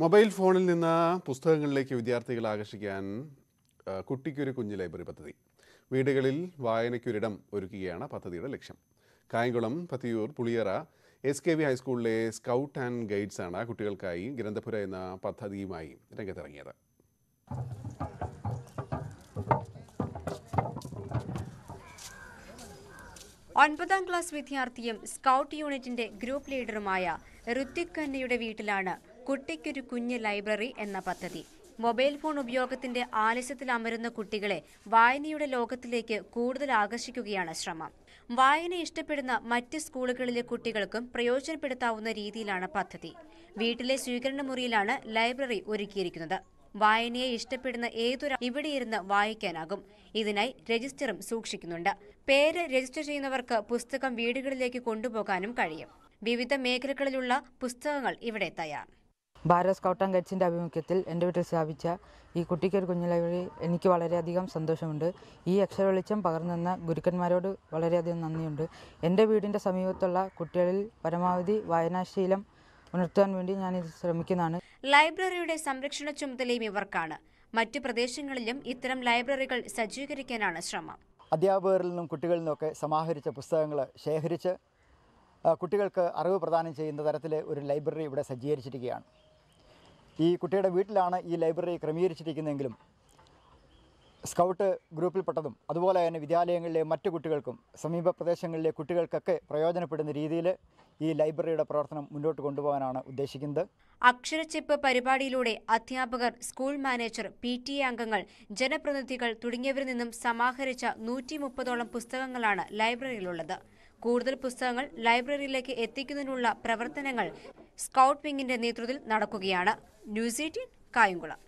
mobile ഫോണിൽ നിന്ന് പുസ്തകങ്ങളിലേക്ക് വിദ്യാർത്ഥികളെ ആകർഷിക്കാൻ കുട്ടിക്കൊരു കുഞ്ഞ് ലൈബ്രറി പദ്ധതി വീടുകളിൽ വായനയ്ക്കൊരിടം ഒരുക്കുകയാണ് പദ്ധതിയുടെ ലക്ഷ്യം Kayamkulam Pathiyoor Puliyara S K V ഹൈസ്കൂളിലെ സ്കൗട്ട് ആൻഡ് ഗൈഡ്സാണ് കുട്ടികൾക്കായി ഗ്രന്ഥപുര എന്ന പദ്ധതിയുമായി രംഗത്തിറങ്ങിയത് ഒൻപതാം ക്ലാസ് വിദ്യാർത്ഥിയും സ്കൗട്ട് യൂണിറ്റിന്റെ ഗ്രൂപ്പ് ലീഡറുമായ ഋത്വിക് കന്നയുടെ വീട്ടിലാണ് കുട്ടിക്കൊരു കുഞ്ഞ് ലൈബ്രറി എന്ന പദ്ധതി മൊബൈൽ ഫോൺ ഉപയോഗത്തിന്റെ ആലസ്യത്തിൽ അമരുന്ന കുട്ടികളെ വായനയുടെ ലോകത്തിലേക്ക് കൂടുതൽ ആകർഷിക്കുകയാണ് ശ്രമം വായന ഇഷ്ടപ്പെടുന്ന മറ്റ് സ്കൂളുകളിലെ കുട്ടികൾക്കും പ്രയോജനപ്പെടുത്താവുന്ന രീതിയിലാണ് പദ്ധതി വീട്ടിലെ സ്വീകരണ മുറിയിലാണ് ലൈബ്രറി ഒരുക്കിയിരിക്കുന്നത് വായനയെ ഇഷ്ടപ്പെടുന്ന ഏതൊരു ഇരുന്ന് വായിക്കാനാകും ഇതിനായി രജിസ്റ്ററും സൂക്ഷിക്കുന്നുണ്ട് പേര് രജിസ്റ്റർ ചെയ്യുന്നവർക്ക് പുസ്തകം വീടുകളിലേക്ക് കൊണ്ടുപോകാനും കഴിയും വിവിധ മേഖലകളിലുള്ള പുസ്തകങ്ങൾ ഇവിടെ തയ്യാറാണ് ഭാരത് സ്കൗട്ട് ആൻഡ് ഗൈഡ്സിൻ്റെ ആഭിമുഖ്യത്തിൽ എൻ്റെ വീട്ടിൽ സ്ഥാപിച്ച ഈ കുട്ടിക്കൊരു കുഞ്ഞു ലൈബ്രറി എനിക്ക് വളരെയധികം സന്തോഷമുണ്ട് ഈ അക്ഷര വെളിച്ചം പകർന്നു പകർന്നെന്ന ഗുരുക്കന്മാരോട് വളരെയധികം നന്ദിയുണ്ട് എൻ്റെ വീടിൻ്റെ സമീപത്തുള്ള കുട്ടികളിൽ പരമാവധി വായനാശീലം ഉണർത്താൻ വേണ്ടി ഞാൻ ഇത് ശ്രമിക്കുന്നതാണ് ലൈബ്രറിയുടെ സംരക്ഷണ ചുമതലയും ഇവർക്കാണ് മറ്റു പ്രദേശങ്ങളിലും ഇത്തരം ലൈബ്രറികൾ സജ്ജീകരിക്കാനാണ് ശ്രമം അധ്യാപകരിൽ നിന്നും കുട്ടികളിൽ നിന്നൊക്കെ സമാഹരിച്ച പുസ്തകങ്ങൾ ശേഖരിച്ച് കുട്ടികൾക്ക് അറിവ് പ്രദാനം ചെയ്യുന്ന തരത്തിൽ ഒരു ലൈബ്രറി ഇവിടെ സജ്ജീകരിച്ചിരിക്കുകയാണ് ഈ കുട്ടിയുടെ വീട്ടിലാണ് ഈ ലൈബ്രറി ക്രമീകരിച്ചിരിക്കുന്നതെങ്കിലും സ്കൗട്ട് ഗ്രൂപ്പിൽപ്പെട്ടതും അതുപോലെ തന്നെ വിദ്യാലയങ്ങളിലെ മറ്റു കുട്ടികൾക്കും സമീപ പ്രദേശങ്ങളിലെ കുട്ടികൾക്കൊക്കെ പ്രയോജനപ്പെടുന്ന രീതിയിൽ ഈ ലൈബ്രറിയുടെ പ്രവർത്തനം മുന്നോട്ട് കൊണ്ടുപോകാനാണ് ഉദ്ദേശിക്കുന്നത് അക്ഷരച്ചിപ്പ് പരിപാടിയിലൂടെ അധ്യാപകർ school manager P T A അംഗങ്ങൾ ജനപ്രതിനിധികൾ തുടങ്ങിയവരിൽ നിന്നും സമാഹരിച്ച നൂറ്റി മുപ്പതോളം പുസ്തകങ്ങളാണ് ലൈബ്രറിയിലുള്ളത് കൂടുതൽ പുസ്തകങ്ങൾ ലൈബ്രറിയിലേക്ക് എത്തിക്കുന്നതിനുള്ള പ്രവർത്തനങ്ങൾ സ്കൗട്ട് വിങ്ങിന്റെ നേതൃത്വത്തിൽ നടക്കുകയാണ് ന്യൂസ് എയ്റ്റീൻ കായംകുളം